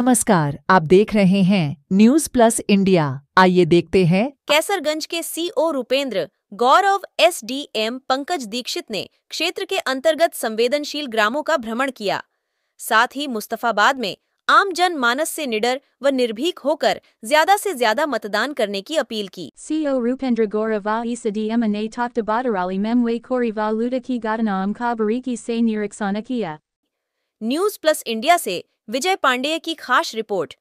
नमस्कार आप देख रहे हैं न्यूज प्लस इंडिया आइए देखते हैं कैसरगंज के सीओ रूपेंद्र गौरव एसडीएम पंकज दीक्षित ने क्षेत्र के अंतर्गत संवेदनशील ग्रामों का भ्रमण किया साथ ही मुस्तफाबाद में आम जन मानस से निडर व निर्भीक होकर ज्यादा से ज्यादा मतदान करने की अपील की सीओ रूपेंद्र गौरव ईसडीएम ने talked न्यूज प्लस इंडिया से विजय पांडेय की खास रिपोर्ट